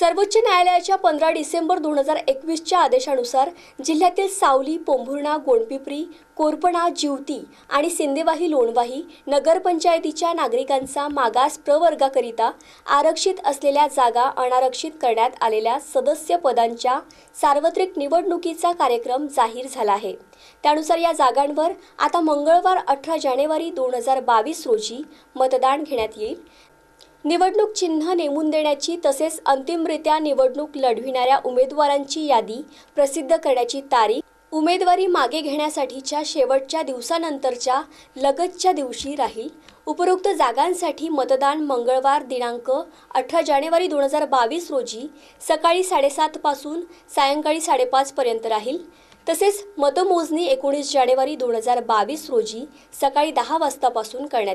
सर्वोच्च न्यायालयाच्या पंधरा डिसेंबर दोन हजार एकवीसच्या आदेशानुसार जिल्ह्यातील सावली पोंभुर्णा गोंडपिपरी कोरपणा जिवती आणि सिंदेवाही लोणवाही नगरपंचायतीच्या नागरिकांचा मागास प्रवर्गाकरिता आरक्षित असलेल्या जागा अनारक्षित करण्यात आलेल्या सदस्य पदांच्या सार्वत्रिक निवडणुकीचा कार्यक्रम जाहीर झाला आहे त्यानुसार या जागांवर आता मंगळवार अठरा जानेवारी दोन हजार बावीस रोजी मतदान घेण्यात येईल निवडणूक चिन्ह नेमून देण्याची तसेच अंतिमरित्या निवडणूक लढविणाऱ्या उमेदवारांची यादी प्रसिद्ध करण्याची तारीख उमेदवारी मागे घेण्यासाठीच्या शेवटच्या दिवसानंतरच्या लगतच्या दिवशी राहील उपरोक्त जागांसाठी मतदान मंगळवार दिनांक अठरा जानेवारी दोन हजार बावीस रोजी सकाळी साडेसातपासून सायंकाळी साडेपाचपर्यंत राहील तसेच मतमोजणी एकोणीस जानेवारी दोन हजार बावीस रोजी सकाळी दहा वाजतापासून करण्यात